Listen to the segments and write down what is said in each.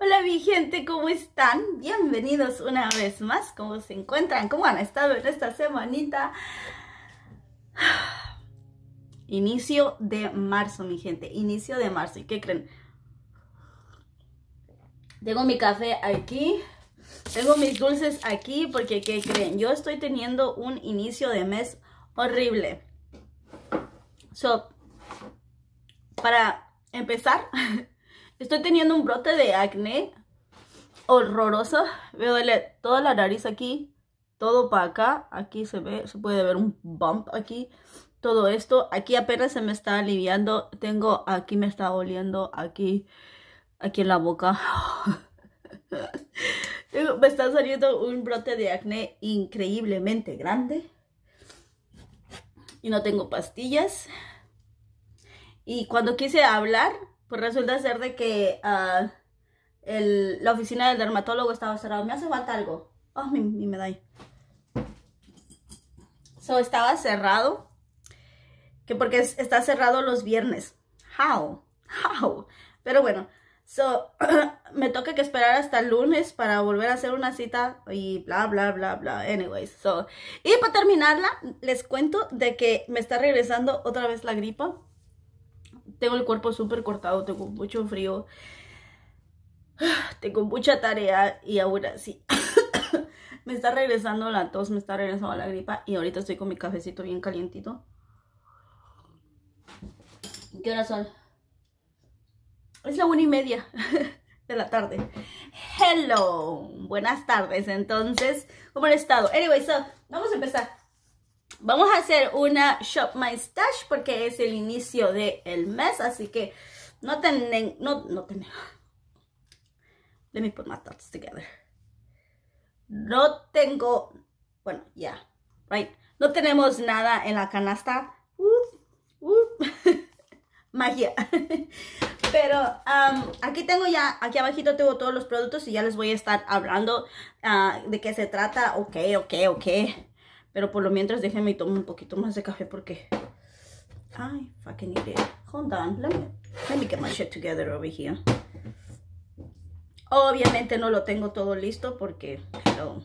Hola mi gente, ¿cómo están? Bienvenidos una vez más, ¿cómo se encuentran? ¿Cómo han estado en esta semanita? Inicio de marzo, mi gente, inicio de marzo. ¿Y qué creen? Tengo mi café aquí, tengo mis dulces aquí, porque ¿qué creen? Yo estoy teniendo un inicio de mes horrible. So, para empezar... Estoy teniendo un brote de acné horroroso. Me duele toda la nariz aquí, todo para acá. Aquí se ve, se puede ver un bump aquí. Todo esto, aquí apenas se me está aliviando. Tengo, aquí me está oliendo, aquí, aquí en la boca. me está saliendo un brote de acné increíblemente grande. Y no tengo pastillas. Y cuando quise hablar, pues resulta ser de que ah, el, la oficina del dermatólogo estaba cerrada. Me hace falta algo. Oh, mi, mi medalla. So, estaba cerrado. Que porque está cerrado los viernes. How? How? Pero bueno, so, me toca que esperar hasta el lunes para volver a hacer una cita y bla, bla, bla, bla. Anyways, so. Y para terminarla, les cuento de que me está regresando otra vez la gripa tengo el cuerpo súper cortado, tengo mucho frío, tengo mucha tarea y ahora sí. me está regresando la tos, me está regresando la gripa y ahorita estoy con mi cafecito bien calientito. ¿Qué hora son? Es la una y media de la tarde. Hello, buenas tardes. Entonces, ¿cómo han estado? Anyway, so, vamos a empezar. Vamos a hacer una Shop My Stash porque es el inicio del mes, así que no tenemos... no, no Let me put my thoughts together. No tengo, bueno, ya, right. No tenemos nada en la canasta. Uh, uh. Magia. Pero um, aquí tengo ya, aquí abajito tengo todos los productos y ya les voy a estar hablando ah, de qué se trata. Ok, ok, ok. Pero por lo mientras déjenme y tomo un poquito más de café porque... ay fucking idea Hold on, let me, get my shit together over here. Obviamente no lo tengo todo listo porque... pero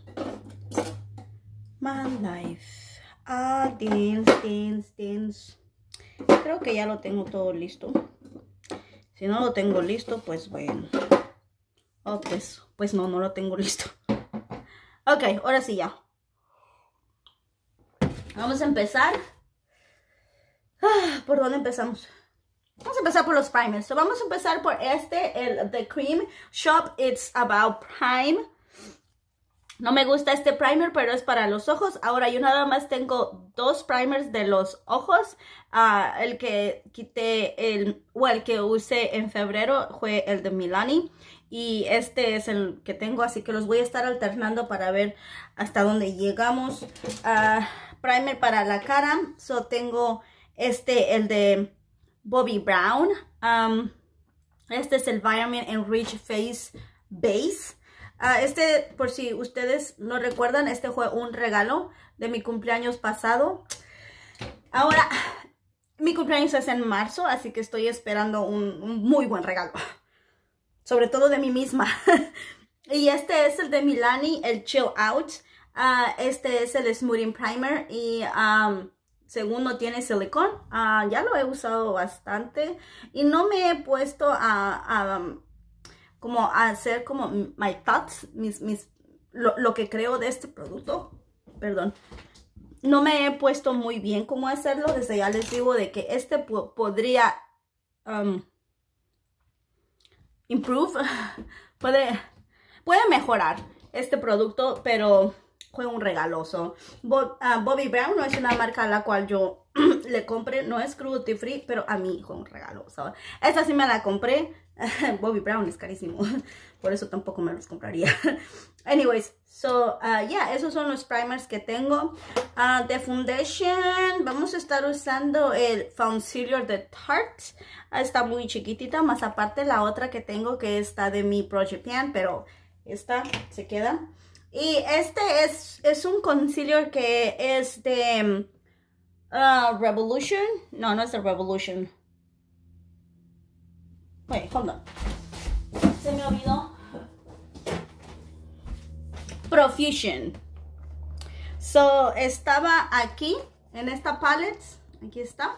My life. Ah, teens, things, things. Creo que ya lo tengo todo listo. Si no lo tengo listo, pues bueno. Oh, pues, pues no, no lo tengo listo. Ok, ahora sí ya. Vamos a empezar. Ah, ¿Por dónde empezamos? Vamos a empezar por los primers. vamos a empezar por este, el The Cream Shop It's About Prime. No me gusta este primer, pero es para los ojos. Ahora yo nada más tengo dos primers de los ojos. Ah, el que quité, el, o el que usé en febrero fue el de Milani. Y este es el que tengo, así que los voy a estar alternando para ver hasta dónde llegamos. Ah, primer para la cara. So tengo este, el de Bobbi Brown. Um, este es el Vitamin Enrich Face Base. Ah, este, por si ustedes no recuerdan, este fue un regalo de mi cumpleaños pasado. Ahora, mi cumpleaños es en marzo, así que estoy esperando un muy buen regalo. Sobre todo de mí misma. y este es el de Milani, el Chill Out. Ah, este es el Smoothing Primer y según no tiene silicón. Ah, ya lo he usado bastante y no me he puesto a, como hacer como my thoughts, lo, que creo de este producto. Perdón. No me he puesto muy bien cómo hacerlo. Desde ya les digo de que este podría improve, puede, puede mejorar este producto, pero fue un regaloso. Ah, Bobby Brown no es una marca a la cual yo le compré, no es cruelty free, pero a mí fue un regaloso. Esta sí me la compré, Bobby Brown es carísimo, por eso tampoco me los compraría. Anyways, so, ah, yeah, esos son los primers que tengo. de ah, foundation, vamos a estar usando el Sealer de Tarte. Está muy chiquitita, más aparte la otra que tengo que está de mi Project Pan, pero esta se queda. Y este es, es un concealer que es de mm, uh, Revolution. No, no es de Revolution. Wait, hold on. Se me olvidó. Profusion. So, estaba aquí, en esta palette. Aquí está.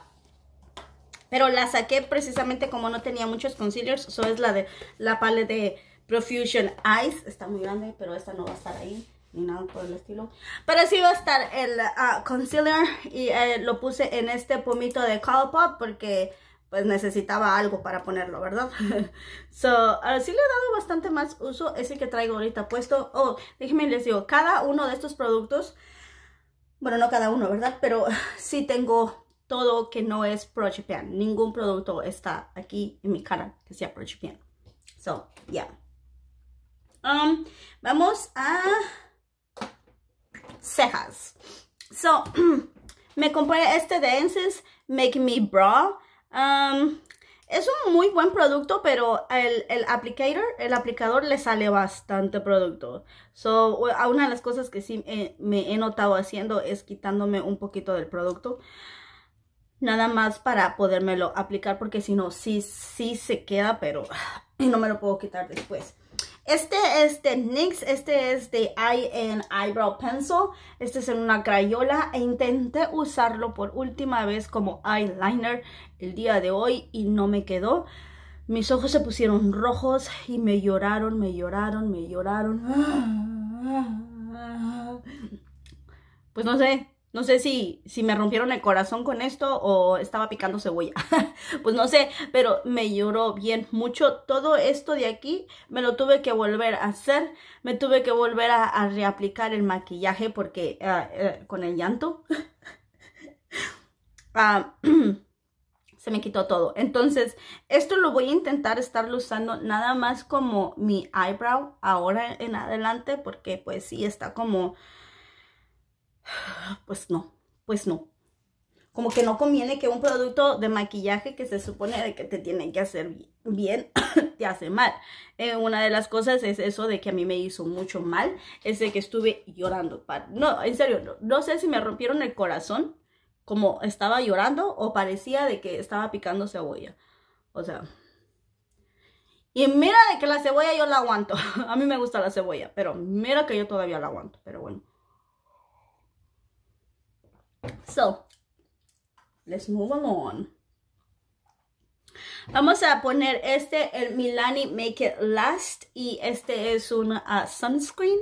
Pero la saqué precisamente como no tenía muchos concealers. So, es la de la palette de Profusion Eyes. Está muy grande, pero esta no va a estar ahí ni nada por el estilo. Pero sí va a estar el ah, concealer y eh, lo puse en este pomito de Colourpop porque pues necesitaba algo para ponerlo, ¿verdad? so, ah, le he dado bastante más uso, ese que traigo ahorita puesto. Oh, déjenme les digo, cada uno de estos productos, bueno, no cada uno, ¿verdad? Pero sí tengo todo que no es Pro Ningún producto está aquí en mi cara que sea Pro So, yeah. Um, vamos a cejas. So, me compré este de Ensis Make Me Bra. Um, es un muy buen producto, pero el, applicator, el aplicador le sale bastante producto. So, una de las cosas que sí eh, me he notado haciendo es quitándome un poquito del producto. Nada más para podérmelo aplicar, porque si no, sí, sí se queda, pero ah, no me lo puedo quitar después. Este es de NYX, este es de Eye Eyebrow Pencil, este es en una crayola e intenté usarlo por última vez como eyeliner el día de hoy y no me quedó. Mis ojos se pusieron rojos y me lloraron, me lloraron, me lloraron. Pues no sé, no sé si, si me rompieron el corazón con esto o estaba picando cebolla. pues no sé, pero me lloró bien mucho. Todo esto de aquí me lo tuve que volver a hacer. Me tuve que volver a, reaplicar el maquillaje porque ah, eh, con el llanto ah, se me quitó todo. Entonces, esto lo voy a intentar estar usando nada más como mi eyebrow ahora en adelante porque pues sí está como... Pues no, pues no. Como que no conviene que un producto de maquillaje que se supone de que te tienen que hacer bien, te hace mal. Eh, una de las cosas es eso de que a mí me hizo mucho mal, es de que estuve llorando. No, en serio, no, no sé si me rompieron el corazón como estaba llorando o parecía de que estaba picando cebolla. O sea, y mira de que la cebolla yo la aguanto. A mí me gusta la cebolla, pero mira que yo todavía la aguanto, pero bueno. So, let's move along. Vamos a poner este, el Milani Make It Last. Y este es un ah, sunscreen.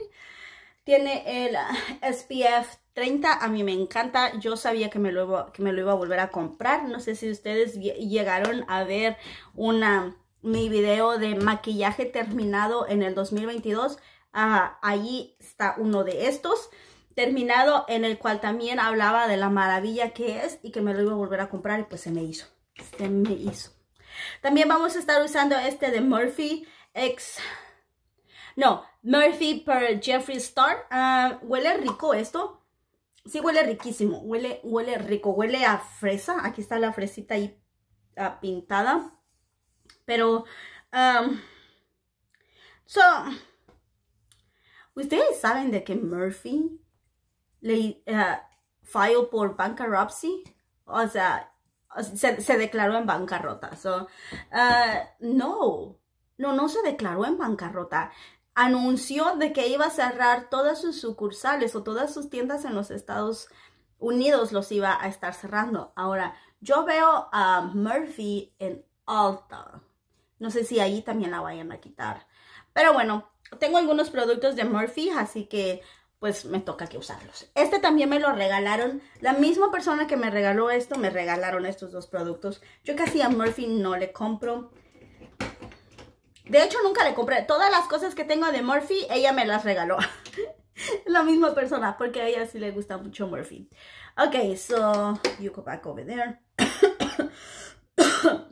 Tiene el ah, SPF 30. A mí me encanta. Yo sabía que me, lo iba, que me lo iba a volver a comprar. No sé si ustedes llegaron a ver una, mi video de maquillaje terminado en el 2022. Uh, allí está uno de estos terminado en el cual también hablaba de la maravilla que es y que me lo iba a volver a comprar y pues se me hizo, se me hizo. También vamos a estar usando este de Murphy X, no, Murphy per Jeffree Star. Ah, huele rico esto, sí huele riquísimo, huele, huele rico, huele a fresa, aquí está la fresita ahí ah, pintada, pero... Um, so, Ustedes saben de que Murphy le eh, file por bankruptcy, o sea, se, declaró en bancarrota. Eh, no, no, no se declaró en bancarrota. Anunció de que iba a cerrar todas sus sucursales o todas sus tiendas en los Estados Unidos los iba a estar cerrando. Ahora, yo veo a Murphy en Alta. No sé si ahí también la vayan a quitar. Pero bueno, tengo algunos productos de Murphy, así que pues me toca que usarlos. Este también me lo regalaron, la misma persona que me regaló esto, me regalaron estos dos productos. Yo casi a Murphy no le compro. De hecho, nunca le compré. Todas las cosas que tengo de Murphy, ella me las regaló. la misma persona, porque a ella sí le gusta mucho Murphy. Ok, so, you go back over there.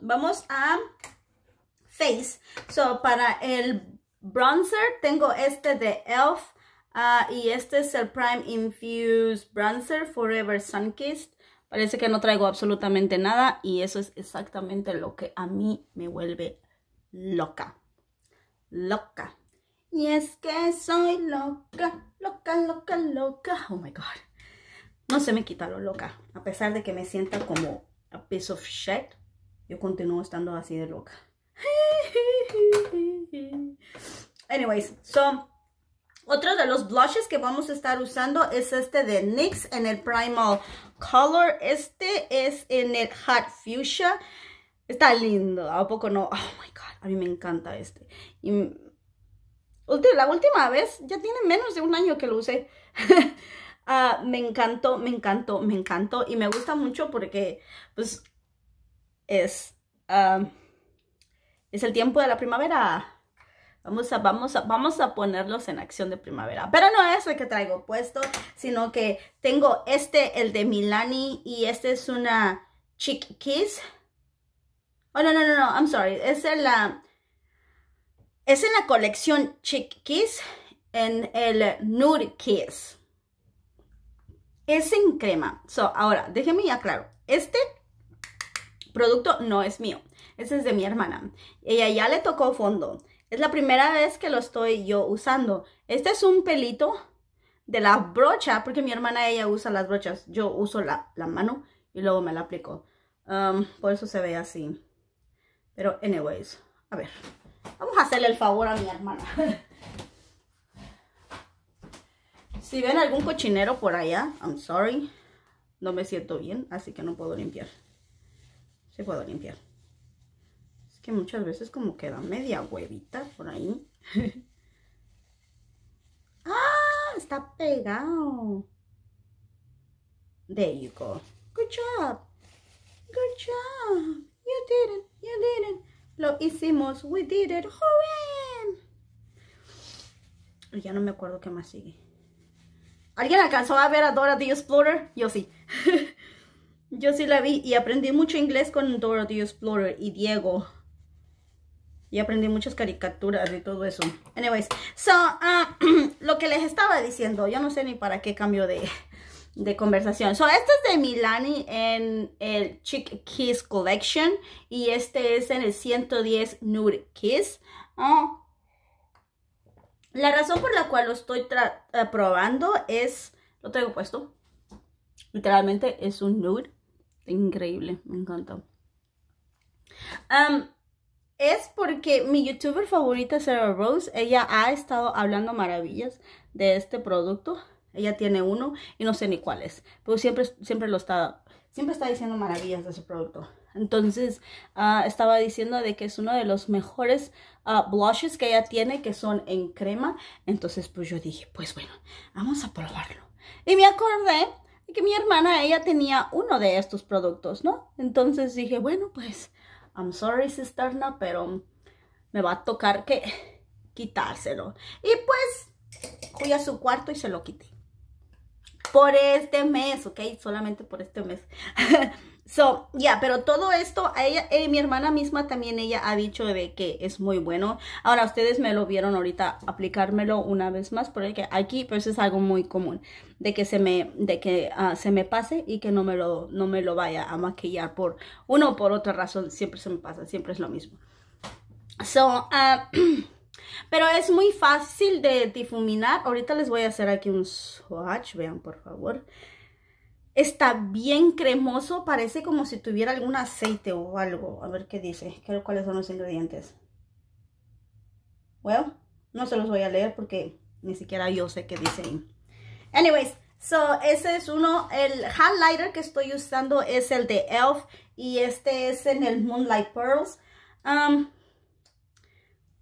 Vamos a Face. So, para el bronzer tengo este de e.l.f. Ah, y este es el Prime Infused Bronzer Forever Sunkissed. Parece que no traigo absolutamente nada y eso es exactamente lo que a mí me vuelve loca. Loca. Y es que soy loca, loca, loca, loca. Oh my God. No se me quita lo loca. A pesar de que me sienta como a piece of shit, yo continúo estando así de loca. Anyways, so otro de los blushes que vamos a estar usando es este de NYX en el Primal Color. Este es en el Hot Fuchsia. Está lindo, ¿a poco no? Oh my god, a mí me encanta este. la última vez, ya tiene menos de un año que lo usé. Ah, me encantó, me encantó, me encantó. Y me gusta mucho porque, pues, es, ah, es el tiempo de la primavera. Vamos a, vamos, a, ponerlos en acción de primavera. Pero no es el que traigo puesto, sino que tengo este, el de Milani, y este es una Chick Kiss. Oh, no, no, no, no, I'm sorry. Es en la, es en la colección Chick Kiss, en el Nude Kiss. Es en crema. So, ahora, déjenme claro Este producto no es mío. Este es de mi hermana. Ella ya le tocó fondo. Es la primera vez que lo estoy yo usando. Este es un pelito de la brocha, porque mi hermana ella usa las brochas. Yo uso la, mano y luego me la aplico. por eso se ve así. Pero anyways, a ver. Vamos a hacerle el favor a mi hermana. si ven algún cochinero por allá, I'm sorry. No me siento bien, así que no puedo limpiar. Sí puedo limpiar muchas veces como queda media huevita por ahí. ¡Ah! Está pegado. There you go. Good job. Good job. You did it. You did it. Lo hicimos. We did it. joven ya no me acuerdo qué más sigue. ¿Alguien alcanzó a ver a Dora the Explorer? Yo sí. Yo sí la vi y aprendí mucho inglés con Dora the Explorer y Diego. Y aprendí muchas caricaturas y todo eso. Anyways, so, ah, lo que les estaba diciendo, yo no sé ni para qué cambio de, conversación. So, este es de Milani en el Chick Kiss Collection. Y este es en el 110 Nude Kiss. Oh. La razón por la cual lo estoy eh, probando es... Lo traigo puesto. Literalmente es un nude. Increíble, me encantó. Um, es porque mi youtuber favorita, Sarah Rose, ella ha estado hablando maravillas de este producto. Ella tiene uno y no sé ni cuál es, pero siempre, siempre lo está, siempre está diciendo maravillas de su producto. Entonces, ah, estaba diciendo de que es uno de los mejores ah, blushes que ella tiene, que son en crema. Entonces, pues yo dije, pues bueno, vamos a probarlo. Y me acordé de que mi hermana, ella tenía uno de estos productos, ¿no? Entonces dije, bueno, pues I'm sorry, sisterna, pero me va a tocar que quitárselo. Y pues fui a su cuarto y se lo quité. Por este mes, ¿ok? Solamente por este mes. So, ya, pero todo esto, ella, eh, mi hermana misma también ella ha dicho de que es muy bueno. Ahora, ustedes me lo vieron ahorita aplicármelo una vez más, porque aquí pues es algo muy común, de que se me, de que ah, se me pase y que no me lo, no me lo vaya a maquillar por uno o por otra razón, siempre se me pasa, siempre es lo mismo. So, ah, pero es muy fácil de difuminar. Ahorita les voy a hacer aquí un swatch, vean por favor. Está bien cremoso, parece como si tuviera algún aceite o algo. A ver qué dice, cuáles son los ingredientes. Bueno, no se los voy a leer porque ni siquiera yo sé qué dicen. Anyways, so ese es uno, el highlighter que estoy usando es el de e.l.f. y este es en el Moonlight Pearls. Um,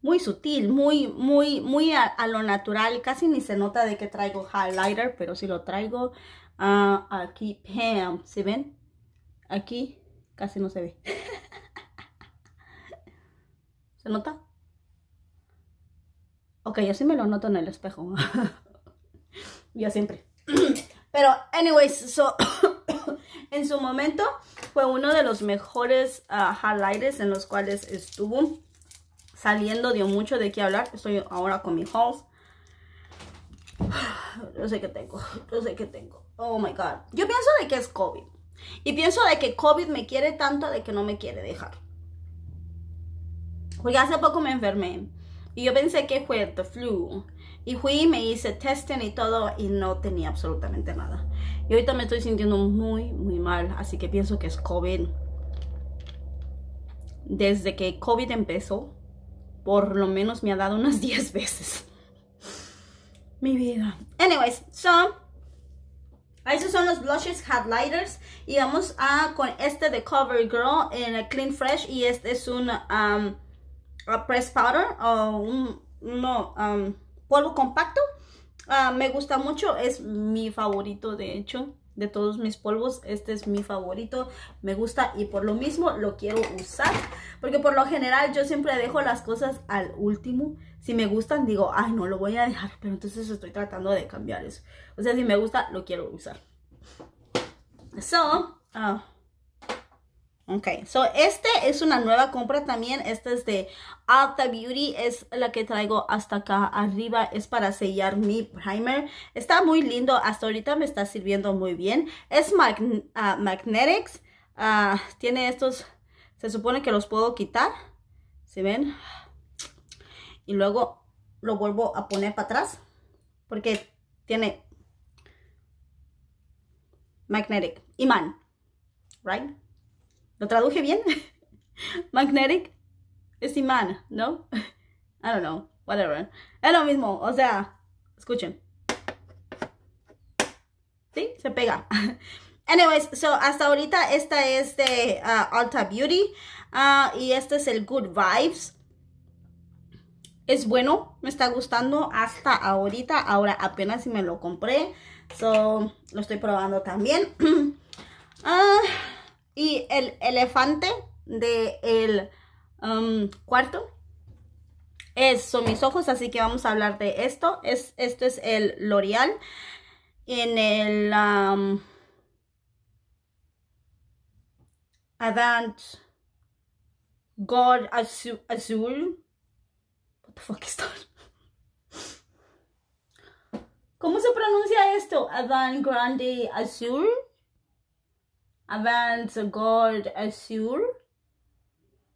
muy sutil, muy, muy, muy a, a, lo natural. Casi ni se nota de que traigo highlighter, pero sí lo traigo. Ah, aquí, Pam, ¿se ven? Aquí casi no se ve. ¿Se nota? Ok, así me lo noto en el espejo. yo siempre. Pero, anyways, en su momento fue uno de los mejores ah, highlights en los cuales estuvo saliendo, dio mucho de qué hablar. Estoy ahora con mi house yo sé que tengo, Yo sé que tengo. Oh my God. Yo pienso de que es COVID. Y pienso de que COVID me quiere tanto de que no me quiere dejar. Porque hace poco me enfermé. Y yo pensé que fue el flu. Y fui y me hice testing y todo y no tenía absolutamente nada. Y ahorita me estoy sintiendo muy, muy mal. Así que pienso que es COVID. Desde que COVID empezó, por lo menos me ha dado unas 10 veces. Mi vida. Anyways, so... Esos son los blushes highlighters y vamos a con este de CoverGirl en Clean Fresh y este es un um, press powder o un no, um, polvo compacto. Ah, me gusta mucho, es mi favorito de hecho de todos mis polvos, este es mi favorito, me gusta y por lo mismo lo quiero usar, porque por lo general yo siempre dejo las cosas al último, si me gustan, digo, ay, no lo voy a dejar. Pero entonces estoy tratando de cambiar eso. O sea, si me gusta, lo quiero usar. So, ah ok. So, este es una nueva compra también. Este es de Alta Beauty. Es la que traigo hasta acá arriba. Es para sellar mi primer. Está muy lindo. Hasta ahorita me está sirviendo muy bien. Es ah, Magnetics. Ah, tiene estos... Se supone que los puedo quitar. ¿Se ven? y luego lo vuelvo a poner para atrás porque tiene magnetic, Iman. right? ¿Lo traduje bien? magnetic es imán, ¿no? I don't know, whatever. Es lo mismo, o sea, escuchen. ¿Sí? Se pega. Anyways, so hasta ahorita esta es de ah, Alta Beauty ah, y este es el Good Vibes es bueno, me está gustando hasta ahorita. Ahora apenas si me lo compré. lo estoy probando también. Ah, y el elefante de el um, cuarto son mis ojos, así que vamos a hablar de esto. Es, esto es el L'Oreal. En el Avant. Um, Advanced Azul. ¿Cómo se pronuncia esto? Avant Grande Azul. Avant Gold Azul.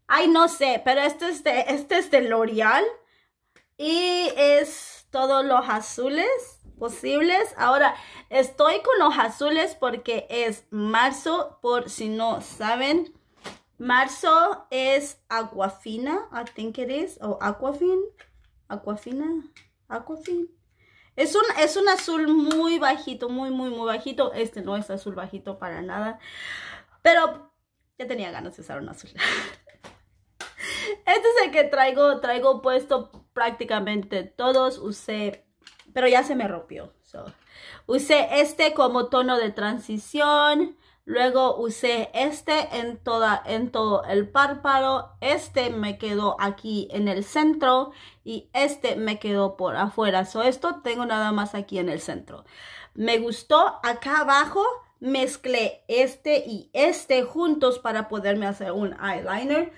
Ay, no sé, pero este este es de L'Oreal. Y es todos los azules posibles. Ahora, estoy con los azules porque es marzo, por si no saben. Marzo es Aquafina, I think it is, o Aquafin, Aquafina, Aquafin. Es un, es un azul muy bajito, muy, muy, muy bajito. Este no es azul bajito para nada. Pero ya tenía ganas de usar un azul. Este es el que traigo, traigo puesto prácticamente todos. Usé, pero ya se me rompió. Usé este como tono de transición. Luego usé este en, toda, en todo el párpado, este me quedó aquí en el centro y este me quedó por afuera. So, esto tengo nada más aquí en el centro. Me gustó acá abajo, mezclé este y este juntos para poderme hacer un eyeliner.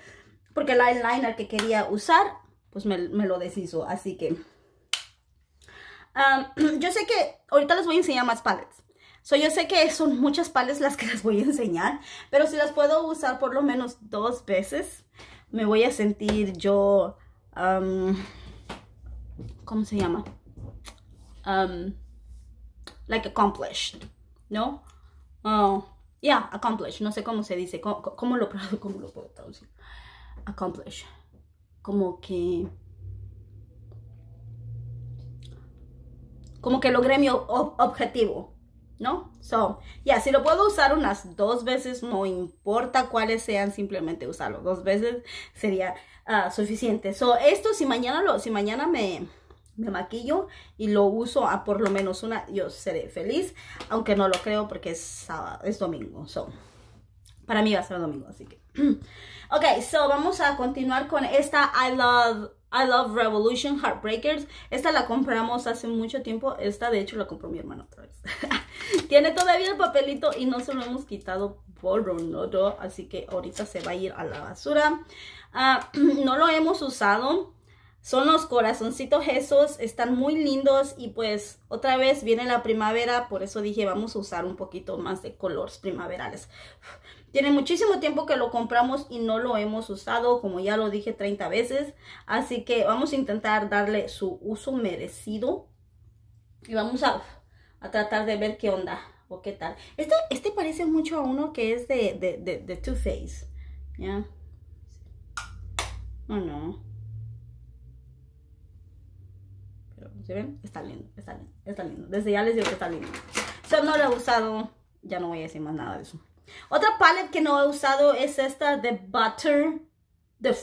Porque el eyeliner que quería usar, pues me, lo deshizo. Así que... Um, yo sé que ahorita les voy a enseñar más palettes. So, yo sé que son muchas palas las que les voy a enseñar, pero si las puedo usar por lo menos dos veces, me voy a sentir yo, um, ¿cómo se llama? Um, like accomplished, ¿no? Oh, yeah, accomplished, no sé cómo se dice, cómo, cómo lo, cómo lo puedo traducir. Accomplished. como que... Como que logré mi objetivo, ¿no? So, ya, si lo puedo usar unas dos veces, no importa cuáles sean, simplemente usarlo. Dos veces sería ah, suficiente. So, esto si mañana lo, si mañana me, me maquillo y lo uso a por lo menos una, yo seré feliz, aunque no lo creo porque es sábado, es domingo. So, para mí va a ser domingo, así que. ok, so vamos a continuar con esta I love I Love Revolution Heartbreakers. Esta la compramos hace mucho tiempo. Esta de hecho la compró mi hermano otra vez. Tiene todavía el papelito y no se lo hemos quitado por un nodo. Así que ahorita se va a ir a la basura. Ah, no lo hemos usado. Son los corazoncitos esos, están muy lindos y pues otra vez viene la primavera, por eso dije vamos a usar un poquito más de colores primaverales. Tiene muchísimo tiempo que lo compramos y no lo hemos usado, como ya lo dije 30 veces. Así que vamos a intentar darle su uso merecido. Y vamos a, tratar de ver qué onda o qué tal. Este, este parece mucho a uno que es de, de, de, Too Faced. ¿Ya? oh, no? Pero, ¿se ven? Está lindo, está lindo, está lindo. Desde ya les digo que está lindo. Si no lo he usado, ya no voy a decir más nada de eso. Otra palette que no he usado es esta de Butter, de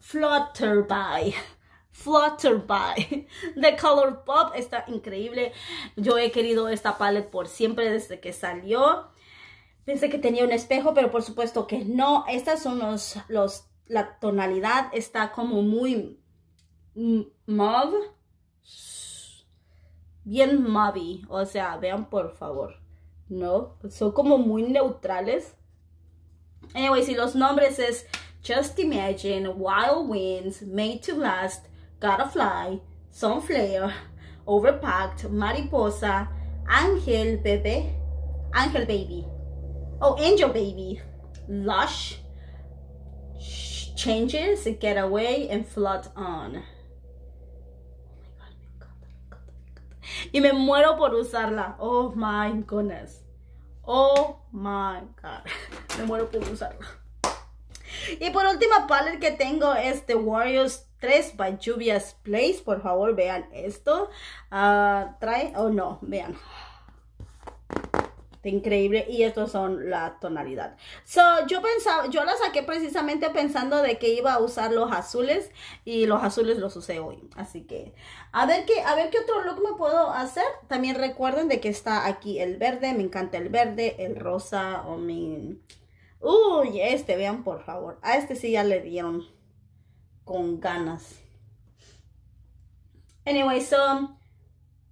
Flutterby. Ah, Flutterby de Colourpop. Está increíble. Yo he querido esta palette por siempre desde que salió. Pensé que tenía un espejo, pero por supuesto que no. Estas son los, los la tonalidad está como muy mauve. Bien mauve. O sea, vean por favor. ¿no? Son como muy neutrales. Anyway, si los nombres es Just Imagine, Wild Winds, Made to Last, Gotta Fly, Sunflare, Overpacked, Mariposa, Ángel baby Ángel Baby, oh, Angel Baby, Lush, Changes, Getaway, and Flood On. y me muero por usarla. Oh my goodness. Oh my god. Me muero por usarla. Y por última palette que tengo es The Warriors 3 by Juvia's Place. Por favor, vean esto. Ah, trae, oh no, vean increíble. Y estos son la tonalidad. So, yo pensaba, yo la saqué precisamente pensando de que iba a usar los azules. Y los azules los usé hoy. Así que, a ver qué, a ver qué otro look me puedo hacer. También recuerden de que está aquí el verde. Me encanta el verde, el rosa o mi... Uy, este, vean por favor. A este sí ya le dieron con ganas. Anyway, so,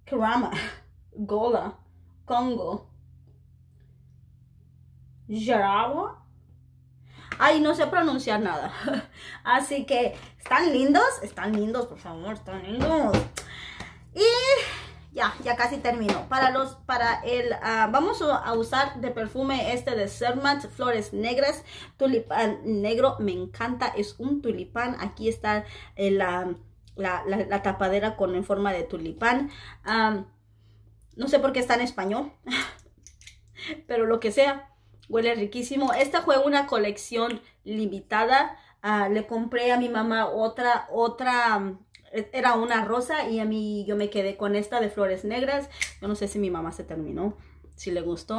Karama, Gola, Congo, Jarawa. Ay, no sé pronunciar nada. Así que, ¿están lindos? Están lindos, por favor, están lindos. Y ya, ya casi termino. Para los, para el, ah, vamos a usar de perfume este de Sermat, flores negras, tulipán negro, me encanta, es un tulipán. Aquí está ah, la, la, tapadera con en forma de tulipán. Ah, no sé por qué está en español, pero lo que sea Huele riquísimo. Esta fue una colección limitada. Ah, le compré a mi mamá otra, otra, era una rosa y a mí yo me quedé con esta de flores negras. Yo no sé si mi mamá se terminó, si le gustó,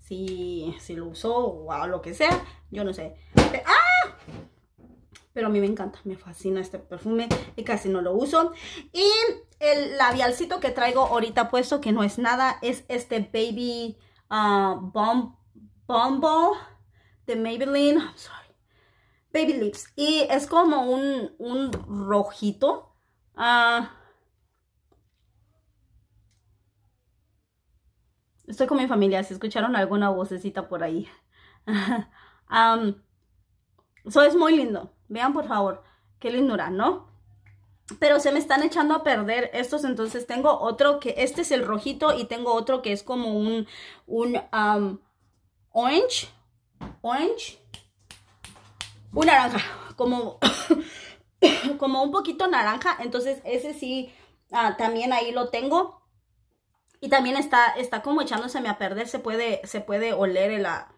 si, si lo usó o lo que sea. Yo no sé. ¡Ah! Pero a mí me encanta, me fascina este perfume y casi no lo uso. Y el labialcito que traigo ahorita puesto, que no es nada, es este Baby ah, Bomb Bumble de Maybelline. I'm sorry. Baby Lips. Y es como un, un rojito. Ah, estoy con mi familia. Si escucharon alguna vocecita por ahí. eso es muy lindo. Vean, por favor. Qué lindura, ¿no? Pero se me están echando a perder estos. Entonces tengo otro que... Este es el rojito. Y tengo otro que es como un... un orange, orange, un naranja, como, como un poquito naranja, entonces ese sí, ah, también ahí lo tengo. Y también está, está como echándose a perder, se puede, se puede oler el, ah,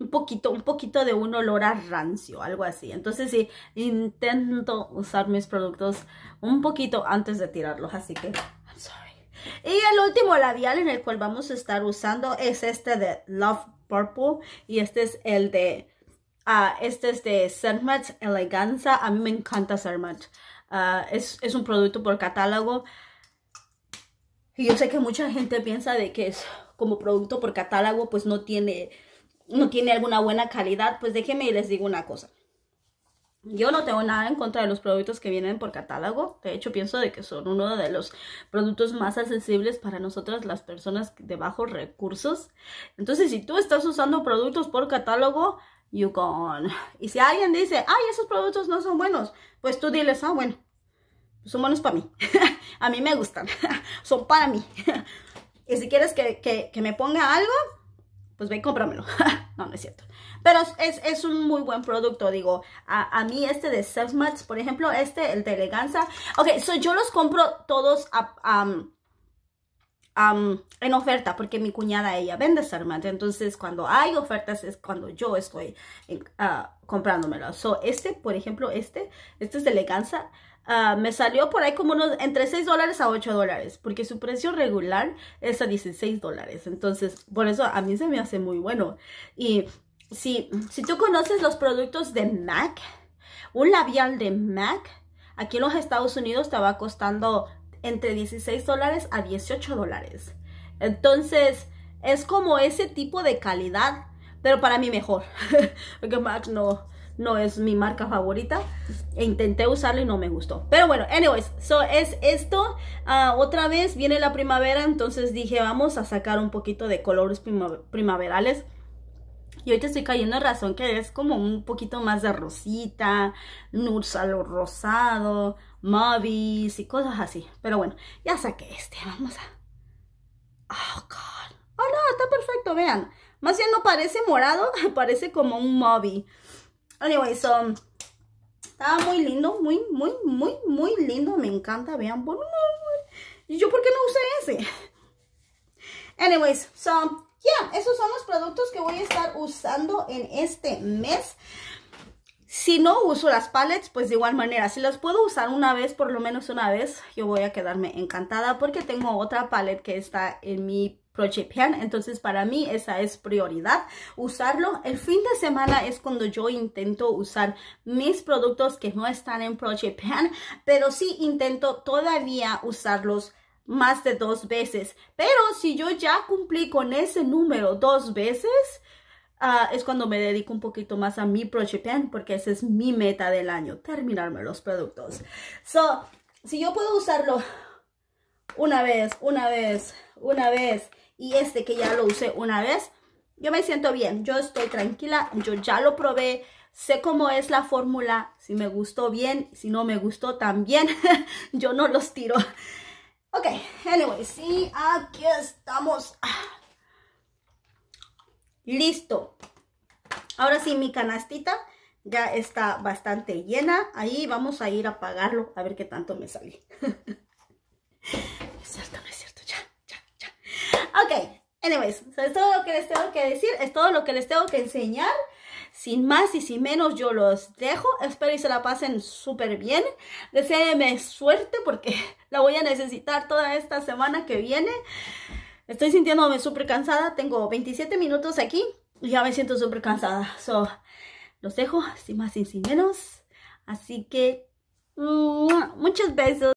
un poquito, un poquito de un olor a rancio, algo así. Entonces sí, intento usar mis productos un poquito antes de tirarlos, así que, y el último labial en el cual vamos a estar usando es este de Love Purple. Y este es el de... Ah, este es de Sermat Eleganza. A mí me encanta Sermat. Ah, es, es un producto por catálogo. Y yo sé que mucha gente piensa de que es como producto por catálogo, pues no tiene, no tiene alguna buena calidad. Pues déjenme y les digo una cosa. Yo no tengo nada en contra de los productos que vienen por catálogo. De hecho, pienso de que son uno de los productos más accesibles para nosotras las personas de bajos recursos. Entonces, si tú estás usando productos por catálogo, you gone. Y si alguien dice, ay, esos productos no son buenos, pues tú diles, ah, bueno, son buenos para mí. A mí me gustan. son para mí. y si quieres que, que me ponga algo, pues ve y cómpramelo. no, no es cierto. Pero es, un muy buen producto, digo. A, mí este de Selfmatch, por ejemplo, este, el de Eleganza. Ok, so yo los compro todos en oferta porque mi cuñada, ella vende Sarmat. Entonces, cuando hay ofertas es cuando yo estoy ah, comprándomelo. So, este, por ejemplo, este, este es de Eleganza. Ah, me salió por ahí como unos entre 6 dólares a 8 dólares, porque su precio regular es a 16 dólares. Entonces, por eso a mí se me hace muy bueno. Y si, si tú conoces los productos de MAC, un labial de MAC, aquí en los Estados Unidos te va costando entre 16 dólares a 18 dólares. Entonces, es como ese tipo de calidad, pero para mí mejor. Porque MAC no, no es mi marca favorita. E intenté usarlo y no me gustó. Pero bueno, anyways, so es esto. Ah, otra vez viene la primavera, entonces dije, vamos a sacar un poquito de colores primaverales. Y hoy te estoy cayendo en razón que es como un poquito más de rosita, nudes lo rosado, movies y cosas así. Pero bueno, ya saqué este, vamos a... Oh, God. Oh, no, está perfecto, vean. Más bien no parece morado, parece como un mobby. Anyway, so... Estaba muy lindo, muy, muy, muy, muy lindo. Me encanta, vean. ¿Y yo por qué no usé ese? Anyways, so ya, esos son los productos que voy a estar usando en este mes. Si no uso las palettes, pues de igual manera, si las puedo usar una vez, por lo menos una vez, yo voy a quedarme encantada porque tengo otra palette que está en mi Project Pan, entonces para mí esa es prioridad, usarlo. El fin de semana es cuando yo intento usar mis productos que no están en Project Pan, pero sí intento todavía usarlos más de dos veces. Pero si yo ya cumplí con ese número dos veces, ah, es cuando me dedico un poquito más a mi proyecto porque esa es mi meta del año, terminarme los productos. So, si yo puedo usarlo una vez, una vez, una vez y este que ya lo usé una vez, yo me siento bien, yo estoy tranquila, yo ya lo probé, sé cómo es la fórmula, si me gustó bien, si no me gustó también, yo no los tiro. Ok, anyways, sí, aquí estamos. Listo. Ahora sí, mi canastita ya está bastante llena. Ahí vamos a ir a apagarlo, a ver qué tanto me sale. es cierto, es cierto, ya, ya, ya. Ok, anyways, es todo lo que les tengo que decir, es todo lo que les tengo que enseñar. Sin más y sin menos, yo los dejo. Espero y se la pasen súper bien. Deseenme suerte porque la voy a necesitar toda esta semana que viene. Estoy sintiéndome súper cansada. Tengo 27 minutos aquí y ya me siento súper cansada. So, los dejo sin más y sin menos. Así que, muchos besos.